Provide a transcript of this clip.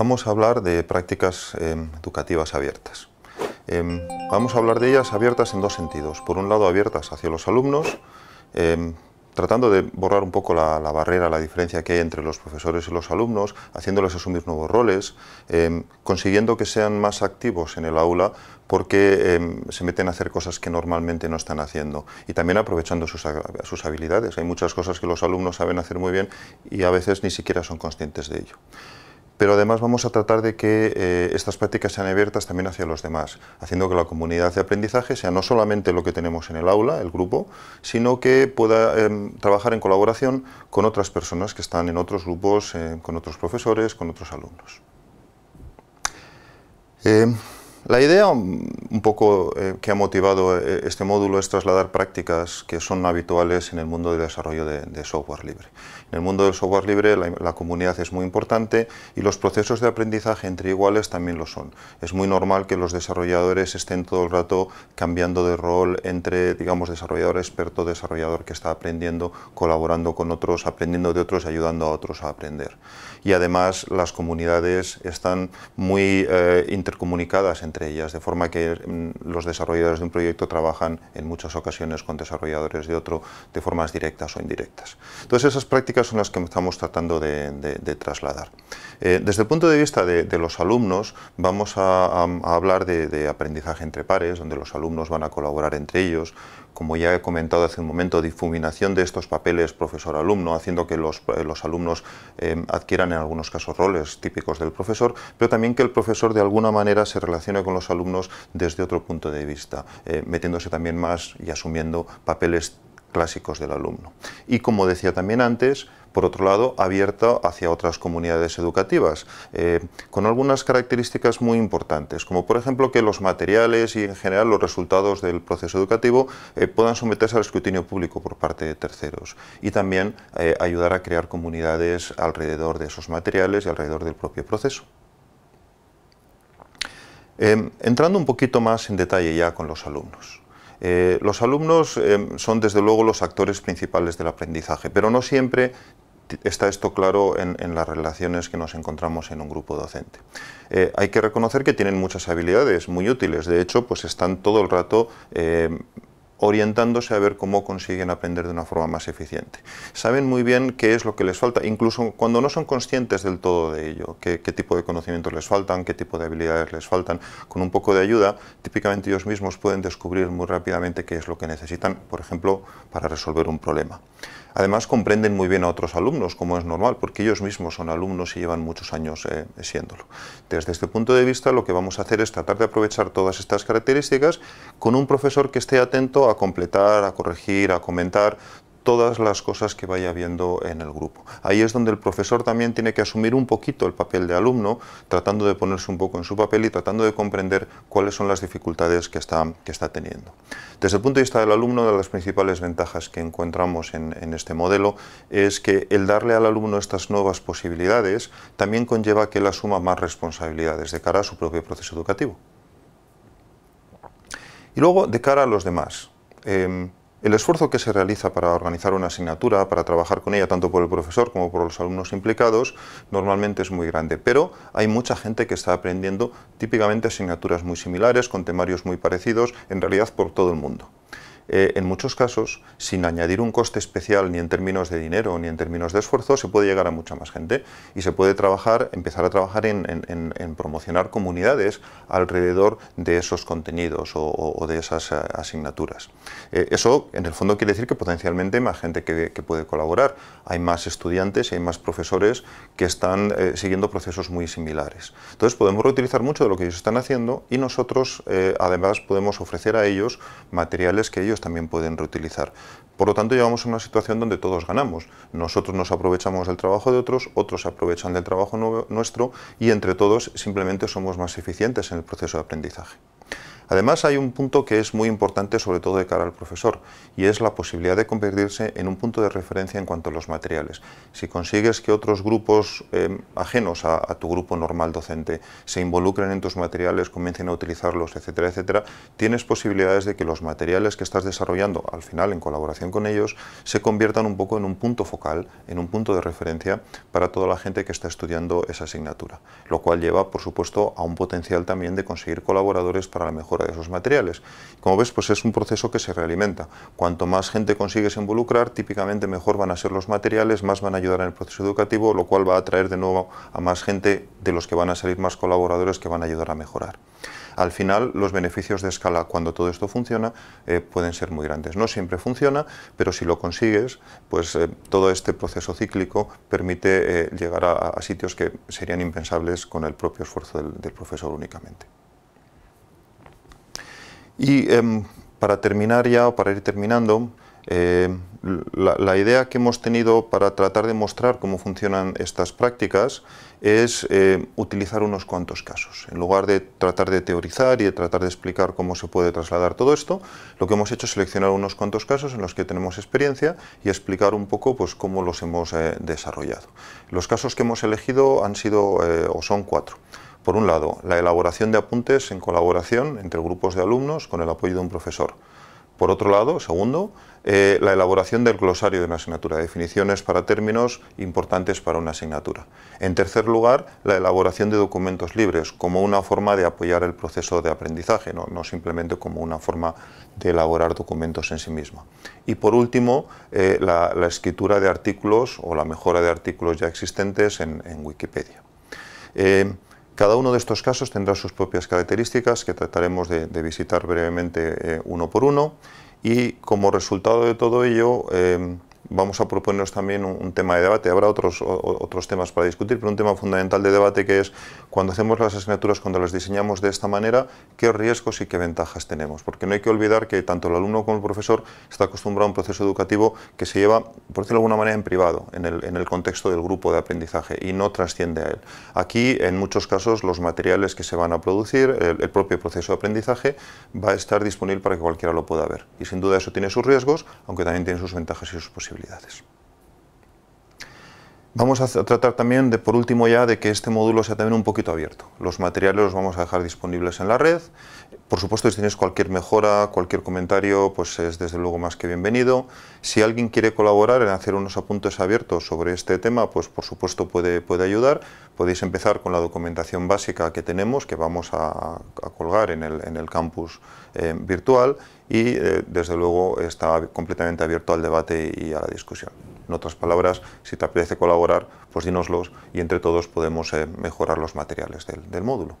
vamos a hablar de prácticas em, educativas abiertas. Em, vamos a hablar de ellas abiertas en dos sentidos. Por un lado, abiertas hacia los alumnos, em, tratando de borrar un poco la, barrera, la diferencia que hay entre los profesores y los alumnos, haciéndoles asumir nuevos roles, consiguiendo que sean más activos en el aula porque se meten a hacer cosas que normalmente no están haciendo y también aprovechando sus habilidades. Hay muchas cosas que los alumnos saben hacer muy bien y a veces ni siquiera son conscientes de ello pero además vamos a tratar de que eh, estas prácticas sean abiertas también hacia los demás, haciendo que la comunidad de aprendizaje sea no solamente lo que tenemos en el aula, el grupo, sino que pueda em, trabajar en colaboración con otras personas que están en otros grupos, eh, con otros profesores, con otros alumnos. Em, la idea mm, un poco eh, que ha motivado eh, este módulo es trasladar prácticas que son habituales en el mundo del desarrollo de, software libre. En el mundo del software libre la, comunidad es muy importante y los procesos de aprendizaje entre iguales también lo son. Es muy normal que los desarrolladores estén todo el rato cambiando de rol entre, digamos, desarrollador experto, desarrollador que está aprendiendo, colaborando con otros, aprendiendo de otros, y ayudando a otros a aprender. Y además las comunidades están muy eh, intercomunicadas entre ellas, de forma que mm, los desarrolladores de un proyecto trabajan en muchas ocasiones con desarrolladores de otro de formas directas o indirectas. Entonces esas prácticas son las que estamos tratando de, trasladar. Eh, desde el punto de vista de, los alumnos, vamos a, hablar de aprendizaje entre pares, donde los alumnos van a colaborar entre ellos, como ya he comentado hace un momento, difuminación de estos papeles profesor-alumno, haciendo que los, eh, alumnos eh, adquieran en algunos casos roles típicos del profesor, pero también que el profesor de alguna manera se relacione con los alumnos desde otro punto de vista, eh, metiéndose también más y asumiendo papeles clásicos del alumno. Y como decía también antes, por otro lado, abierta hacia otras comunidades educativas, eh, con algunas características muy importantes, como por ejemplo que los materiales y en general los resultados del proceso educativo eh, puedan someterse al escrutinio público por parte de terceros y también ayudar a crear comunidades alrededor de esos materiales y alrededor del propio proceso. Em, entrando un poquito más en detalle ya con los alumnos. Eh, los alumnos em, son desde luego los actores principales del aprendizaje, pero no siempre está esto claro en, las relaciones que nos encontramos en un grupo docente. Eh, hay que reconocer que tienen muchas habilidades muy útiles, de hecho, pues están todo el rato em, orientándose a ver cómo consiguen aprender de una forma más eficiente. Saben muy bien qué es lo que les falta, incluso cuando no son conscientes del todo de ello, qué, tipo de conocimientos les faltan, qué tipo de habilidades les faltan. Con un poco de ayuda, típicamente ellos mismos pueden descubrir muy rápidamente qué es lo que necesitan, por ejemplo, para resolver un problema. Además, comprenden muy bien a otros alumnos, como es normal, porque ellos mismos son alumnos y llevan muchos años eh, siéndolo. Desde este punto de vista, lo que vamos a hacer es tratar de aprovechar todas estas características con un profesor que esté atento a a completar, a corregir, a comentar todas las cosas que vaya viendo en el grupo. Ahí es donde el profesor también tiene que asumir un poquito el papel de alumno, tratando de ponerse un poco en su papel y tratando de comprender cuáles son las dificultades que está, que está teniendo. Desde el punto de vista del alumno, una de las principales ventajas que encontramos en, en este modelo es que el darle al alumno estas nuevas posibilidades también conlleva que él asuma más responsabilidades de cara a su propio proceso educativo. Y luego, de cara a los demás. Em, el esfuerzo que se realiza para organizar una asignatura, para trabajar con ella, tanto por el profesor como por los alumnos implicados, normalmente es muy grande. Pero hay mucha gente que está aprendiendo típicamente asignaturas muy similares, con temarios muy parecidos, en realidad por todo el mundo. Eh, en muchos casos, sin añadir un coste especial ni en términos de dinero ni en términos de esfuerzo, se puede llegar a mucha más gente y se puede trabajar, empezar a trabajar en, promocionar comunidades alrededor de esos contenidos o, de esas eh, asignaturas. Eh, eso, en el fondo, quiere decir que potencialmente hay más gente que, puede colaborar, hay más estudiantes y hay más profesores que están siguiendo procesos muy similares. Entonces, podemos reutilizar mucho de lo que ellos están haciendo y nosotros, además, podemos ofrecer a ellos materiales que ellos pues también pueden reutilizar. Por lo tanto, llevamos a una situación donde todos ganamos. Nosotros nos aprovechamos del trabajo de otros, otros aprovechan del trabajo nuestro y entre todos simplemente somos más eficientes en el proceso de aprendizaje. Además, hay un punto que es muy importante, sobre todo de cara al profesor, y es la posibilidad de convertirse en un punto de referencia en cuanto a los materiales. Si consigues que otros grupos eh, ajenos a, a, tu grupo normal docente se involucren en tus materiales, comiencen a utilizarlos, etcétera, etcétera, tienes posibilidades de que los materiales que estás desarrollando, al final, en colaboración con ellos, se conviertan un poco en un punto focal, en un punto de referencia para toda la gente que está estudiando esa asignatura, lo cual lleva, por supuesto, a un potencial también de conseguir colaboradores para la mejor de esos materiales. Como ves, pues es un proceso que se realimenta. Cuanto más gente consigues involucrar, típicamente mejor van a ser los materiales, más van a ayudar en el proceso educativo, lo cual va a atraer de nuevo a más gente de los que van a salir más colaboradores que van a ayudar a mejorar. Al final, los beneficios de escala cuando todo esto funciona eh, pueden ser muy grandes. No siempre funciona, pero si lo consigues, pues eh, todo este proceso cíclico permite eh, llegar a, sitios que serían impensables con el propio esfuerzo del profesor únicamente. Y em, para terminar ya, o para ir terminando, em, la, idea que hemos tenido para tratar de mostrar cómo funcionan estas prácticas es em, utilizar unos cuantos casos. En lugar de tratar de teorizar y de tratar de explicar cómo se puede trasladar todo esto, lo que hemos hecho es seleccionar unos cuantos casos en los que tenemos experiencia y explicar un poco pues, cómo los hemos eh, desarrollado. Los casos que hemos elegido han sido eh, o son cuatro. Por un lado, la elaboración de apuntes en colaboración entre grupos de alumnos con el apoyo de un profesor. Por otro lado, segundo, eh, la elaboración del glosario de una asignatura, definiciones para términos importantes para una asignatura. En tercer lugar, la elaboración de documentos libres como una forma de apoyar el proceso de aprendizaje, no, simplemente como una forma de elaborar documentos en sí misma. Y por último, eh, la, escritura de artículos o la mejora de artículos ya existentes en, Wikipedia. Eh, cada uno de estos casos tendrá sus propias características que trataremos de, visitar brevemente eh, uno por uno y como resultado de todo ello eh, vamos a proponernos también un, tema de debate. Habrá otros, otros temas para discutir, pero un tema fundamental de debate que es cuando hacemos las asignaturas, cuando las diseñamos de esta manera, qué riesgos y qué ventajas tenemos. Porque no hay que olvidar que tanto el alumno como el profesor está acostumbrado a un proceso educativo que se lleva, por decirlo de alguna manera, en privado, en el, en el contexto del grupo de aprendizaje y no trasciende a él. Aquí, en muchos casos, los materiales que se van a producir, el, el propio proceso de aprendizaje, va a estar disponible para que cualquiera lo pueda ver. Y sin duda eso tiene sus riesgos, aunque también tiene sus ventajas y sus posibilidades. Gracias. Vamos a tratar también de, por último ya, de que este módulo sea también un poquito abierto. Los materiales los vamos a dejar disponibles en la red. Por supuesto, si tienes cualquier mejora, cualquier comentario, pues es desde luego más que bienvenido. Si alguien quiere colaborar en hacer unos apuntes abiertos sobre este tema, pues por supuesto puede, ayudar. Podéis empezar con la documentación básica que tenemos, que vamos a, colgar en el, campus eh, virtual y eh, desde luego está completamente abierto al debate y a la discusión. En otras palabras, si te apetece colaborar, pues dínoslos y entre todos podemos eh, mejorar los materiales del módulo.